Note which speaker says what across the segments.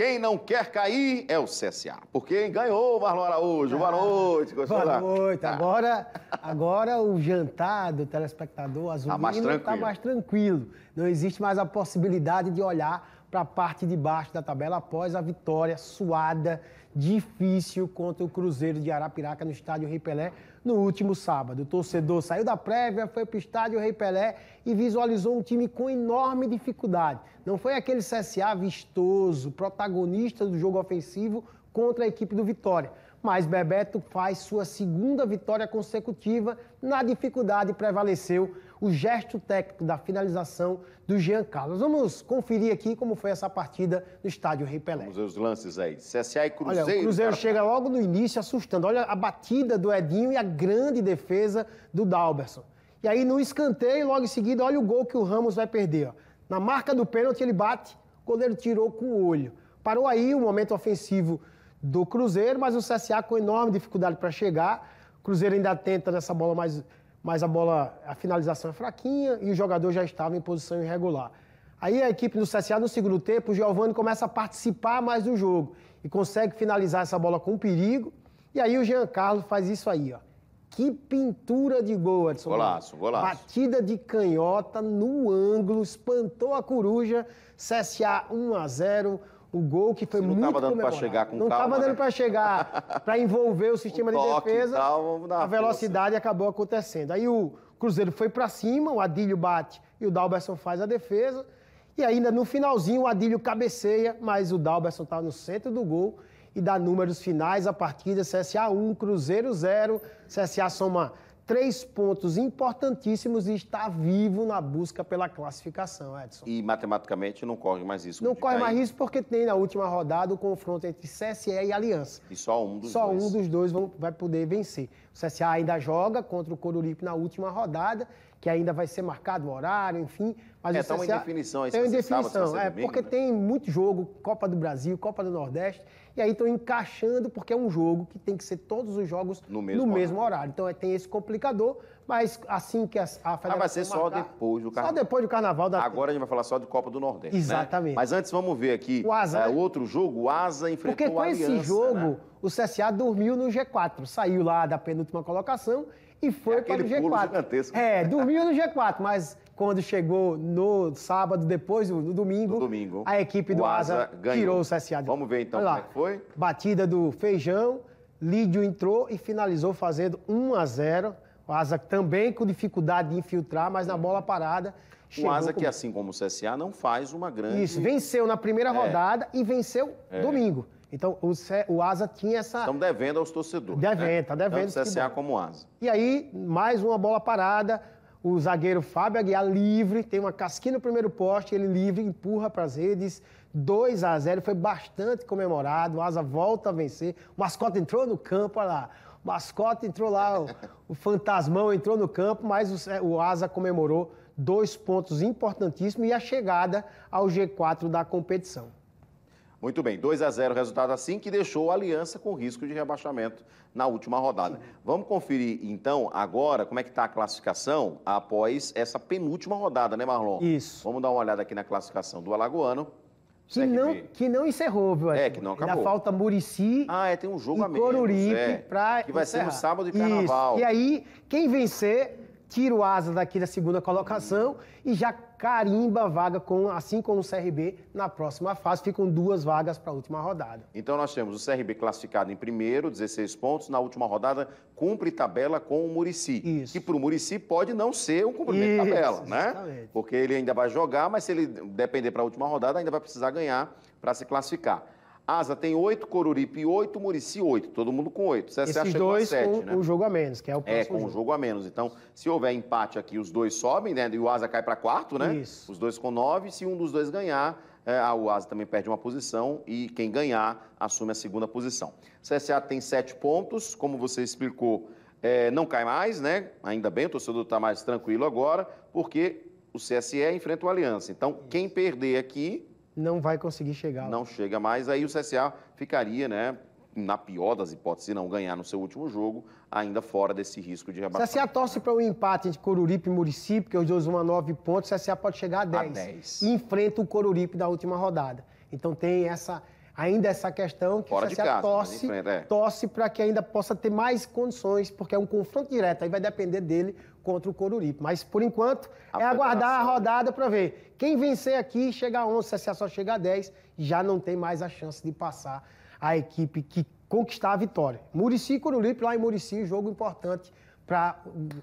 Speaker 1: Quem não quer cair é o CSA. Porque ganhou o Marlon Araújo. Boa ah, noite, gostou? Boa noite. Ah. Agora,
Speaker 2: agora o jantar do telespectador azul está mais, tá mais tranquilo. Não existe mais a possibilidade de olhar para a parte de baixo da tabela após a vitória suada, difícil contra o Cruzeiro de Arapiraca no estádio Rei Pelé no último sábado. O torcedor saiu da prévia, foi para o estádio Rei Pelé e visualizou um time com enorme dificuldade. Não foi aquele CSA vistoso, protagonista do jogo ofensivo contra a equipe do Vitória. Mas Bebeto faz sua segunda vitória consecutiva na dificuldade prevaleceu o gesto técnico da finalização do Jean Carlos. Vamos conferir aqui como foi essa partida no estádio Rei Pelé. Vamos
Speaker 1: ver os lances aí. CSA e Cruzeiro. Olha, o Cruzeiro cara...
Speaker 2: chega logo no início assustando. Olha a batida do Edinho e a grande defesa do Dalberson. E aí no escanteio, logo em seguida, olha o gol que o Ramos vai perder. Ó. Na marca do pênalti ele bate, o goleiro tirou com o olho. Parou aí o momento ofensivo do Cruzeiro, mas o CSA com enorme dificuldade para chegar. O Cruzeiro ainda tenta nessa bola mais mas a bola, a finalização é fraquinha e o jogador já estava em posição irregular. Aí a equipe do CSA, no segundo tempo, o Giovani começa a participar mais do jogo e consegue finalizar essa bola com perigo. E aí o Jean Carlos faz isso aí, ó. Que pintura de gol, Edson. Golaço, golaço. Batida de canhota no ângulo, espantou a coruja. CSA 1 a 0 o gol que foi não muito tava dando para chegar com não calma, estava dando né? para chegar, para envolver o sistema o de defesa. Tal, a velocidade força. acabou acontecendo. Aí o Cruzeiro foi para cima, o Adílio bate e o Dalberson faz a defesa. E ainda no finalzinho o Adílio cabeceia, mas o Dalberson estava tá no centro do gol e dá números finais a partida CSA 1, Cruzeiro 0, CSA soma três pontos importantíssimos e está vivo na busca pela classificação,
Speaker 1: Edson. E matematicamente não corre mais risco. Não corre mais risco
Speaker 2: porque tem na última rodada o confronto entre CSE e Aliança.
Speaker 1: E só um dos só dois.
Speaker 2: Só um dos dois vão, vai poder vencer. O CSA ainda joga contra o Coruripe na última rodada, que ainda vai ser marcado o horário, enfim. Mas é, está uma indefinição aí. Tem uma indefinição, é, domingo, porque né? tem muito jogo, Copa do Brasil, Copa do Nordeste, e aí estão encaixando, porque é um jogo que tem que ser todos os jogos no mesmo, no mesmo horário. Então é, tem esse complicador, mas assim que a, a ah, Federação... Ah, vai ser marcar, só depois
Speaker 1: do Carnaval. Só depois do Carnaval. Da... Agora a gente vai falar só de Copa do Nordeste, né? Exatamente. Né? Mas antes vamos ver aqui o Asa, é, outro jogo, o Asa enfrentou o Porque com esse jogo,
Speaker 2: né? o CSA dormiu no G4, saiu lá da penúltima colocação e foi é para o G4. Pulo gigantesco. É, dormiu no G4, mas quando chegou no sábado, depois no domingo, domingo a equipe do Asa, Asa tirou o CSA. Vamos ver então como é que foi. Batida do Feijão, Lídio entrou e finalizou fazendo 1 a 0. O Asa também com dificuldade de infiltrar, mas na bola parada. O Asa com... que, assim
Speaker 1: como o CSA, não faz uma grande... Isso, venceu
Speaker 2: na primeira é. rodada e venceu é. domingo. Então, o, C... o Asa tinha essa... Estão
Speaker 1: devendo aos torcedores. Devendo, né? tá devendo. Tanto CSA como o Asa.
Speaker 2: E aí, mais uma bola parada o zagueiro Fábio Aguiar livre, tem uma casquinha no primeiro poste, ele livre, empurra para as redes, 2 a 0 foi bastante comemorado, o Asa volta a vencer, o mascote entrou no campo, olha lá, o mascote entrou lá, o, o fantasmão entrou no campo, mas o, o Asa comemorou dois pontos importantíssimos e a chegada ao G4 da competição.
Speaker 1: Muito bem, 2 a 0 resultado assim que deixou a aliança com risco de rebaixamento na última rodada. Vamos conferir então agora como é que está a classificação após essa penúltima rodada, né, Marlon? Isso. Vamos dar uma olhada aqui na classificação do Alagoano. Que não, que, não encerrou, viu? É, que não acabou. Ainda falta Murici. Ah, é, tem um jogo e a menos, Coruripe é, para Que vai encerrar. ser no sábado de carnaval. Isso. E aí,
Speaker 2: quem vencer tira o Asa daqui da segunda colocação e já carimba a vaga, com, assim como o CRB, na próxima fase. Ficam duas vagas para a última rodada.
Speaker 1: Então nós temos o CRB classificado em primeiro, 16 pontos. Na última rodada, cumpre tabela com o Murici. Isso. Que para o Murici pode não ser um cumprimento de tabela, né? Exatamente. Porque ele ainda vai jogar, mas se ele depender para a última rodada, ainda vai precisar ganhar para se classificar. Asa tem oito, Coruripe oito, Murici oito, todo mundo com oito. CSA chegou a sete, com né? o jogo
Speaker 2: a menos, que é o é, próximo É, com jogo. o
Speaker 1: jogo a menos. Então, se houver empate aqui, os dois sobem, né? E o Asa cai para quarto, né? Isso. Os dois com nove. Se um dos dois ganhar, é, ah, o Asa também perde uma posição e quem ganhar assume a segunda posição. CSA tem sete pontos, como você explicou, é, não cai mais, né? Ainda bem, o torcedor está mais tranquilo agora, porque o CSE enfrenta o Aliança. Então, quem perder aqui
Speaker 2: não vai conseguir chegar.
Speaker 1: Não lá. chega mais, aí o CSA ficaria, né? Na pior das hipóteses, se não ganhar no seu último jogo, ainda fora desse risco de rebaixamento. CSA
Speaker 2: torce para o um empate entre Coruripe e Murici, porque os dois vão a 9 pontos, CSA pode chegar a 10. A 10. E enfrenta o Coruripe da última rodada. Então tem essa ainda essa questão que Fora o CSA casa, torce, é. torce para que ainda possa ter mais condições, porque é um confronto direto, aí vai depender dele contra o Coruripe. Mas, por enquanto, a é aguardar a rodada para ver. Quem vencer aqui chega a 11, se a só chega a 10, já não tem mais a chance de passar a equipe que conquistar a vitória. Murici e Coruripe, lá em Murici, jogo importante para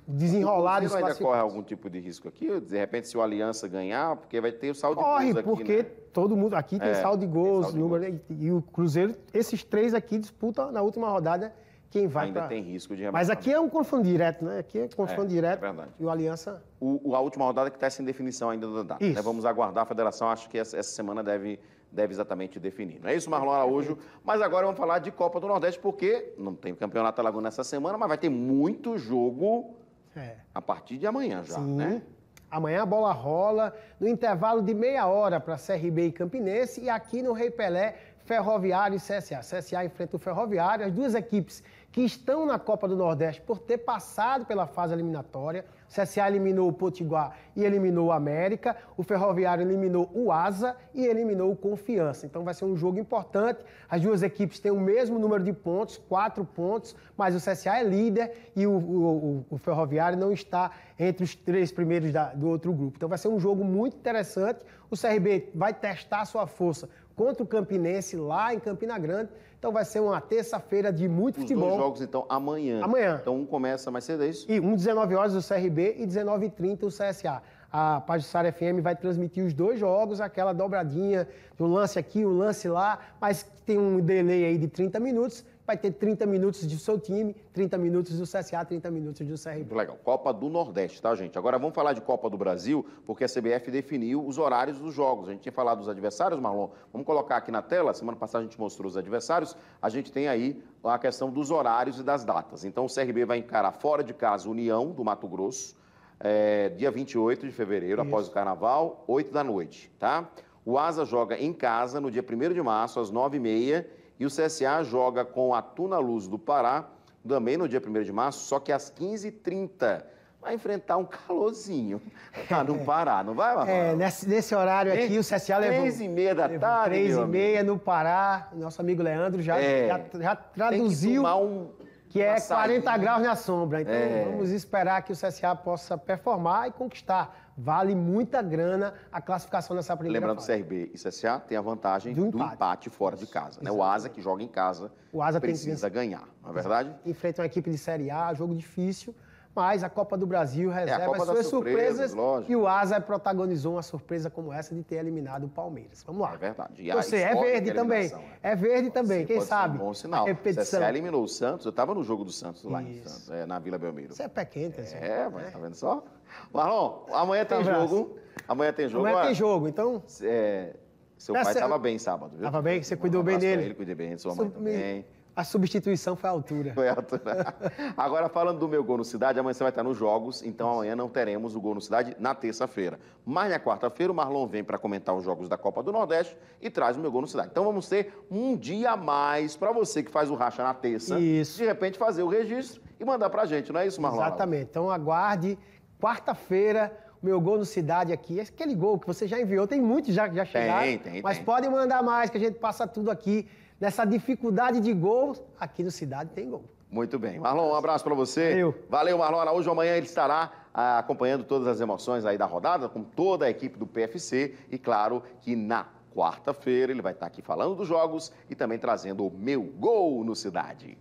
Speaker 1: desenrolar isso. Você ainda corre algum tipo de risco aqui? De repente, se o Aliança ganhar, porque vai ter o saldo corre, de gols aqui, né? porque né?
Speaker 2: todo mundo aqui tem é, saldo de gols, saldo de número, gols. E, e o Cruzeiro, esses três aqui disputam na última rodada quem vai ainda pra...
Speaker 1: tem risco de rebaixamento. Mas aqui
Speaker 2: é um confronto direto, né? Aqui é confronto é, direto. É verdade. E o Aliança.
Speaker 1: O, a última rodada que está sem definição ainda da data. Né? Isso. Né? Vamos aguardar. A federação acho que essa, essa, semana deve, deve exatamente definir. Não é isso, Marlon Araújo? Mas agora vamos falar de Copa do Nordeste, porque não tem campeonato Alagoano nessa semana, mas vai ter muito jogo é. a partir de amanhã já,
Speaker 2: Sim. né? Amanhã a bola rola no intervalo de meia hora para CRB e Campinense e aqui no Rei Pelé Ferroviário e CSA. CSA enfrenta o Ferroviário, as duas equipes que estão na Copa do Nordeste por ter passado pela fase eliminatória. O CSA eliminou o Potiguar e eliminou o América. O Ferroviário eliminou o Asa e eliminou o Confiança. Então vai ser um jogo importante. As duas equipes têm o mesmo número de pontos, quatro pontos, mas o CSA é líder e o, o, o Ferroviário não está entre os três primeiros da, do outro grupo. Então vai ser um jogo muito interessante. O CRB vai testar sua força contra o Campinense lá em Campina Grande. Então vai ser uma terça-feira de muito Os futebol. Dois jogos
Speaker 1: então amanhã. Amanhã. Então um começa mais cedo, é isso?
Speaker 2: E um 19 horas o CRB e 19h30 o CSA a Pajussara FM vai transmitir os dois jogos, aquela dobradinha do lance aqui, o um lance lá, mas tem um delay aí de 30 minutos, vai ter 30 minutos do seu time, 30 minutos do CSA, 30 minutos do
Speaker 1: CRB. Legal. Copa do Nordeste, tá, gente? Agora vamos falar de Copa do Brasil, porque a CBF definiu os horários dos jogos. A gente tinha falado dos adversários, Marlon. Vamos colocar aqui na tela. Semana passada a gente mostrou os adversários. A gente tem aí a questão dos horários e das datas. Então o CRB vai encarar fora de casa União do Mato Grosso é, dia 28 de fevereiro, Isso. após o carnaval, 8 da noite, tá? O Asa joga em casa no dia 1 de março, às 9h30, e o CSA joga com a Tuna Luz do Pará, também no dia 1 de março, só que às 15h30 vai enfrentar um calorzinho lá no é. Pará, não vai, Marcos? É,
Speaker 2: nesse, nesse horário aqui, e, o CSA levou... Três e meia da tarde, Três e meia
Speaker 1: no Pará, nosso amigo Leandro já,
Speaker 2: é, já, já traduziu... Tem que tomar um, que é 40 né? graus na sombra. Então é. vamos esperar que o CSA possa performar e conquistar. Vale muita grana a classificação nessa primeira Lembrando fase.
Speaker 1: que o CRB e CSA tem a vantagem do empate, do empate fora de casa. Né? O Asa, que joga em casa, o Asa precisa tem que... ganhar, não é verdade?
Speaker 2: Enfrenta uma equipe de Série A, jogo difícil. Mas a Copa do Brasil é reserva é as suas surpresas. e o Asa protagonizou uma surpresa como essa de ter eliminado o Palmeiras. Vamos lá. É
Speaker 1: verdade. E então, Você é verde também.
Speaker 2: É, é verde pode também, ser, quem sabe? Um bom sinal. repetição. Você eliminou
Speaker 1: o Santos. Eu estava no jogo do Santos lá Isso. em Santos, é, na Vila Belmiro. Você é pé quente, assim, É, mas é. tá vendo só? Marlon, amanhã tem jogo. Amanhã tem jogo. Amanhã tem jogo, então. É, seu pai estava é bem sábado, viu? Tava bem? Você cuidou bem dele? Ele cuidou bem, sua mãe também.
Speaker 2: A substituição foi a altura. Foi a altura.
Speaker 1: Agora, falando do meu gol no Cidade, amanhã você vai estar nos Jogos, então amanhã não teremos o gol no Cidade na terça-feira. Mas na quarta-feira o Marlon vem para comentar os Jogos da Copa do Nordeste e traz o meu gol no Cidade. Então vamos ter um dia a mais para você que faz o racha na terça. Isso. De repente fazer o registro e mandar para a gente, não é isso, Marlon? Exatamente.
Speaker 2: Então aguarde quarta-feira meu gol no Cidade aqui. Aquele gol que você já enviou, tem muitos já que já chegaram. Tem, tem, mas tem. podem mandar mais, que a gente passa tudo aqui nessa dificuldade de gol aqui no Cidade tem gol.
Speaker 1: Muito bem. Marlon, um abraço para você. Valeu. Valeu, Marlon Araújo. Amanhã ele estará ah, acompanhando todas as emoções aí da rodada, com toda a equipe do PFC. E claro que na quarta-feira ele vai estar aqui falando dos jogos e também trazendo o meu gol no Cidade.